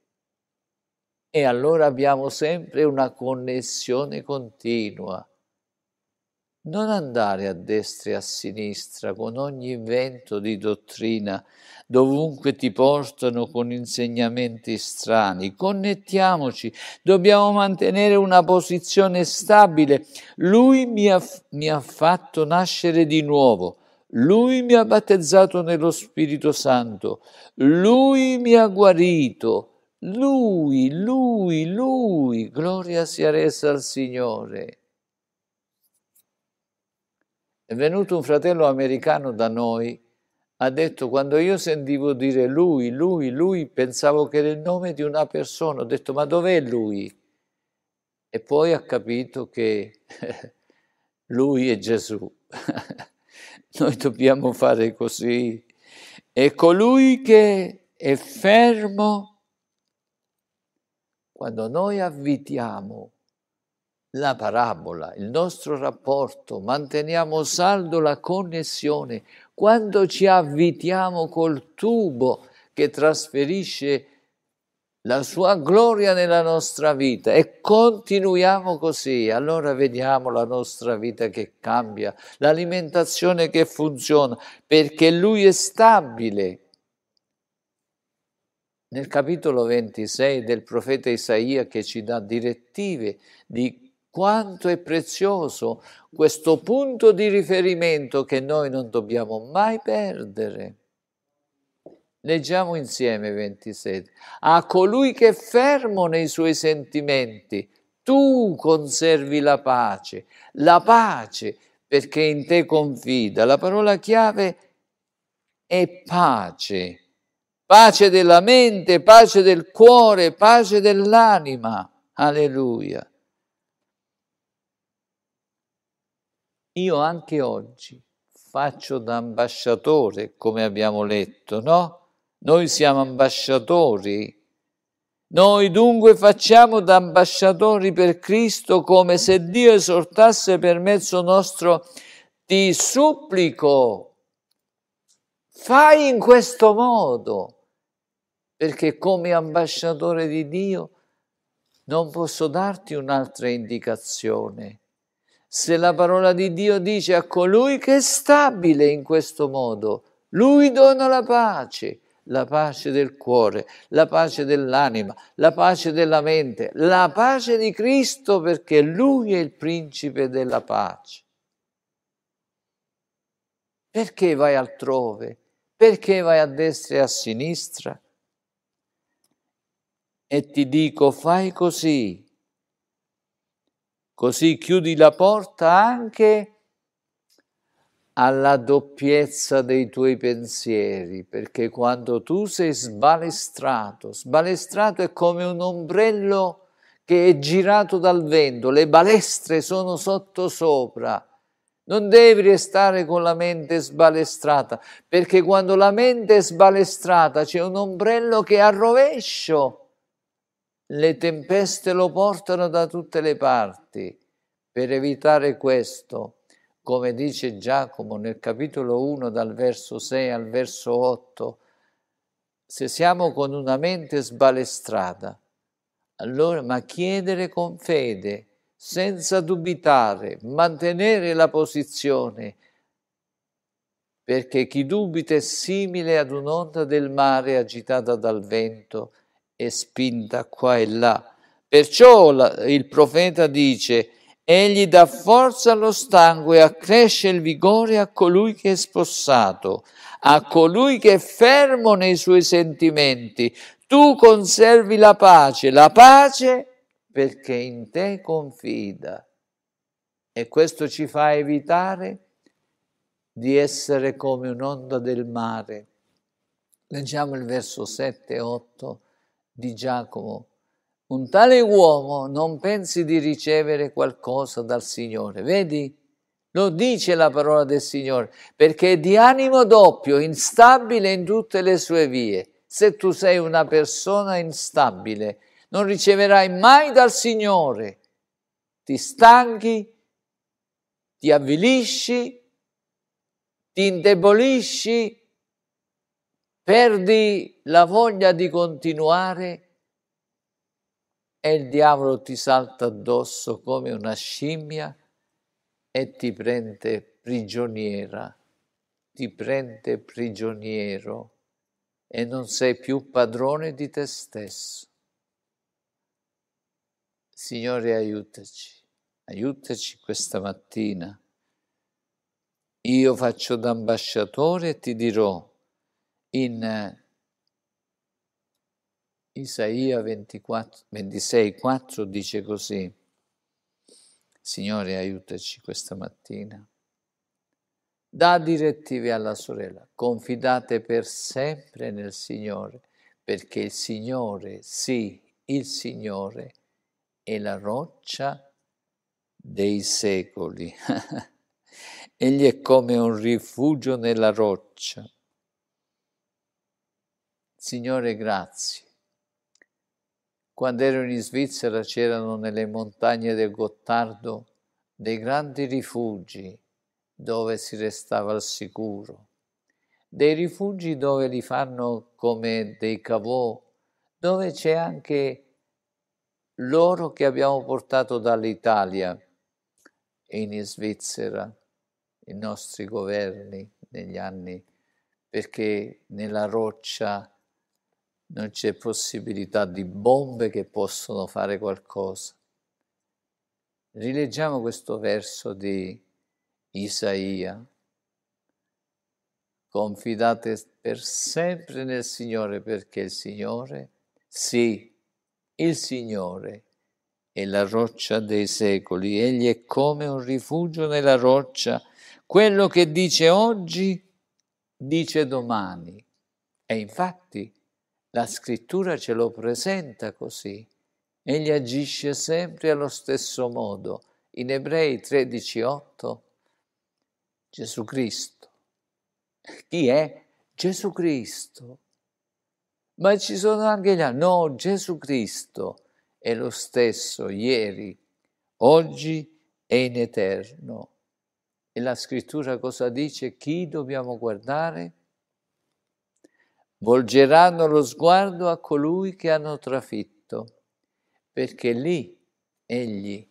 e allora abbiamo sempre una connessione continua non andare a destra e a sinistra con ogni vento di dottrina, dovunque ti portano con insegnamenti strani. Connettiamoci, dobbiamo mantenere una posizione stabile. Lui mi ha, mi ha fatto nascere di nuovo. Lui mi ha battezzato nello Spirito Santo, Lui mi ha guarito, Lui, Lui, Lui, gloria sia resa al Signore. È venuto un fratello americano da noi, ha detto quando io sentivo dire lui, lui, lui, pensavo che era il nome di una persona, ho detto ma dov'è lui? E poi ha capito che *laughs* lui è Gesù. *laughs* Noi dobbiamo fare così. E colui che è fermo, quando noi avvitiamo la parabola, il nostro rapporto, manteniamo saldo la connessione quando ci avvitiamo col tubo che trasferisce la sua gloria nella nostra vita e continuiamo così, allora vediamo la nostra vita che cambia, l'alimentazione che funziona, perché lui è stabile. Nel capitolo 26 del profeta Isaia che ci dà direttive di quanto è prezioso questo punto di riferimento che noi non dobbiamo mai perdere. Leggiamo insieme 27. A colui che è fermo nei suoi sentimenti, tu conservi la pace, la pace perché in te confida. La parola chiave è pace, pace della mente, pace del cuore, pace dell'anima. Alleluia. io anche oggi faccio da ambasciatore, come abbiamo letto, no? Noi siamo ambasciatori. Noi dunque facciamo da ambasciatori per Cristo come se Dio esortasse per mezzo nostro ti supplico. Fai in questo modo, perché come ambasciatore di Dio non posso darti un'altra indicazione se la parola di Dio dice a colui che è stabile in questo modo, lui dona la pace, la pace del cuore, la pace dell'anima, la pace della mente, la pace di Cristo perché lui è il principe della pace. Perché vai altrove? Perché vai a destra e a sinistra? E ti dico, fai così, Così chiudi la porta anche alla doppiezza dei tuoi pensieri, perché quando tu sei sbalestrato, sbalestrato è come un ombrello che è girato dal vento, le balestre sono sottosopra. Non devi restare con la mente sbalestrata, perché quando la mente è sbalestrata c'è un ombrello che è a rovescio le tempeste lo portano da tutte le parti. Per evitare questo, come dice Giacomo nel capitolo 1 dal verso 6 al verso 8, se siamo con una mente sbalestrata, allora ma chiedere con fede, senza dubitare, mantenere la posizione, perché chi dubita è simile ad un'onda del mare agitata dal vento è spinta qua e là. Perciò la, il profeta dice, egli dà forza allo stanco e accresce il vigore a colui che è spossato, a colui che è fermo nei suoi sentimenti. Tu conservi la pace, la pace perché in te confida. E questo ci fa evitare di essere come un'onda del mare. Leggiamo il verso 7 e 8 di Giacomo, un tale uomo non pensi di ricevere qualcosa dal Signore. Vedi? Lo dice la parola del Signore, perché è di animo doppio, instabile in tutte le sue vie. Se tu sei una persona instabile, non riceverai mai dal Signore. Ti stanchi, ti avvilisci, ti indebolisci, perdi la voglia di continuare e il diavolo ti salta addosso come una scimmia e ti prende prigioniera, ti prende prigioniero e non sei più padrone di te stesso. Signore, aiutaci, aiutaci questa mattina. Io faccio da ambasciatore e ti dirò, in eh, Isaia 24, 26, 4 dice così, Signore aiutaci questa mattina, da direttive alla sorella, confidate per sempre nel Signore, perché il Signore, sì, il Signore è la roccia dei secoli. *laughs* Egli è come un rifugio nella roccia Signore, grazie. Quando ero in Svizzera c'erano nelle montagne del Gottardo dei grandi rifugi dove si restava al sicuro, dei rifugi dove li fanno come dei cavò, dove c'è anche l'oro che abbiamo portato dall'Italia in Svizzera, i nostri governi negli anni, perché nella roccia non c'è possibilità di bombe che possono fare qualcosa. Rileggiamo questo verso di Isaia. Confidate per sempre nel Signore perché il Signore, sì, il Signore è la roccia dei secoli, egli è come un rifugio nella roccia. Quello che dice oggi, dice domani. E infatti la scrittura ce lo presenta così. Egli agisce sempre allo stesso modo. In Ebrei 13:8 Gesù Cristo. Chi è? Gesù Cristo. Ma ci sono anche gli altri. No, Gesù Cristo è lo stesso ieri, oggi e in eterno. E la scrittura cosa dice? Chi dobbiamo guardare? volgeranno lo sguardo a colui che hanno trafitto, perché lì egli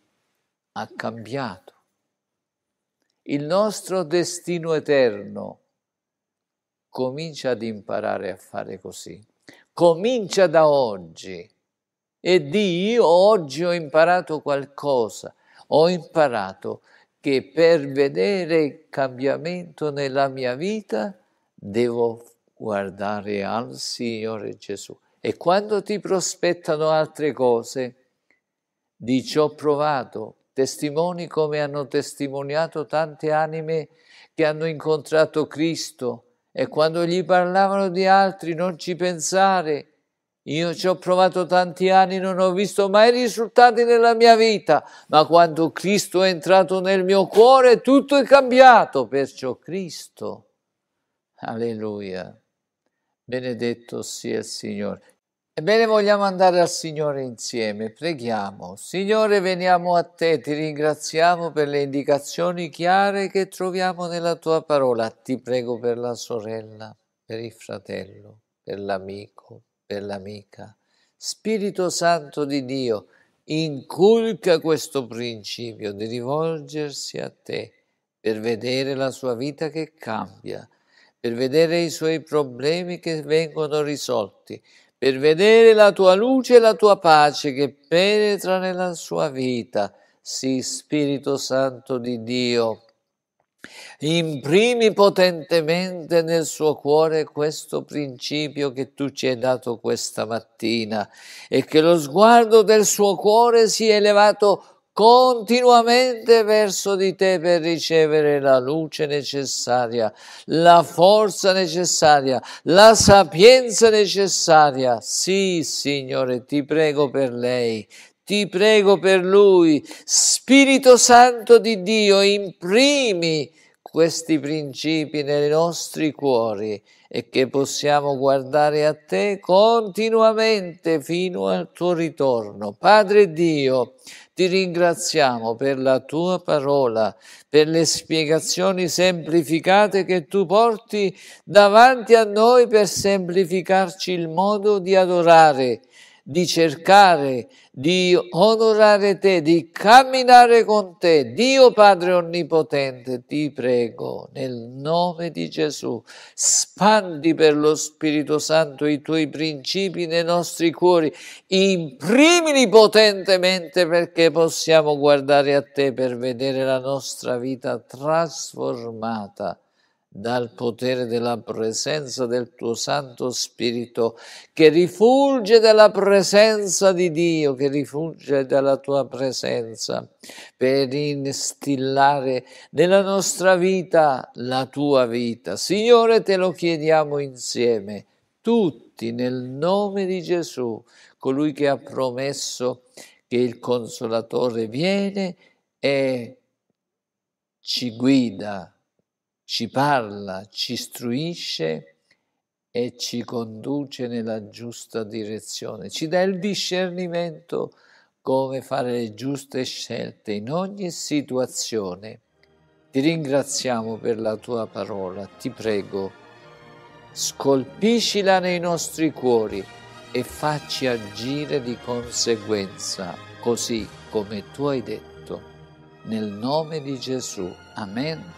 ha cambiato il nostro destino eterno comincia ad imparare a fare così. Comincia da oggi e di io oggi ho imparato qualcosa, ho imparato che per vedere il cambiamento nella mia vita devo fare guardare al Signore Gesù. E quando ti prospettano altre cose, di ciò provato, testimoni come hanno testimoniato tante anime che hanno incontrato Cristo e quando gli parlavano di altri non ci pensare. Io ci ho provato tanti anni, non ho visto mai risultati nella mia vita, ma quando Cristo è entrato nel mio cuore tutto è cambiato, perciò Cristo, alleluia, Benedetto sia il Signore. Ebbene, vogliamo andare al Signore insieme, preghiamo. Signore, veniamo a te, ti ringraziamo per le indicazioni chiare che troviamo nella tua parola. Ti prego per la sorella, per il fratello, per l'amico, per l'amica. Spirito Santo di Dio, inculca questo principio di rivolgersi a te per vedere la sua vita che cambia per vedere i suoi problemi che vengono risolti, per vedere la tua luce e la tua pace che penetra nella sua vita. Sì, Spirito Santo di Dio, imprimi potentemente nel suo cuore questo principio che tu ci hai dato questa mattina e che lo sguardo del suo cuore sia elevato continuamente verso di te per ricevere la luce necessaria, la forza necessaria, la sapienza necessaria. Sì, Signore, ti prego per lei, ti prego per lui. Spirito Santo di Dio, imprimi questi principi nei nostri cuori e che possiamo guardare a te continuamente fino al tuo ritorno. Padre Dio, ti ringraziamo per la tua parola, per le spiegazioni semplificate che tu porti davanti a noi per semplificarci il modo di adorare di cercare di onorare te, di camminare con te. Dio Padre Onnipotente, ti prego, nel nome di Gesù, spandi per lo Spirito Santo i tuoi principi nei nostri cuori, imprimili potentemente perché possiamo guardare a te per vedere la nostra vita trasformata dal potere della presenza del tuo Santo Spirito, che rifulge dalla presenza di Dio, che rifulge dalla tua presenza, per instillare nella nostra vita la tua vita. Signore, te lo chiediamo insieme, tutti nel nome di Gesù, colui che ha promesso che il Consolatore viene e ci guida ci parla, ci istruisce e ci conduce nella giusta direzione, ci dà il discernimento come fare le giuste scelte in ogni situazione. Ti ringraziamo per la tua parola, ti prego, scolpiscila nei nostri cuori e facci agire di conseguenza, così come tu hai detto. Nel nome di Gesù. Amen.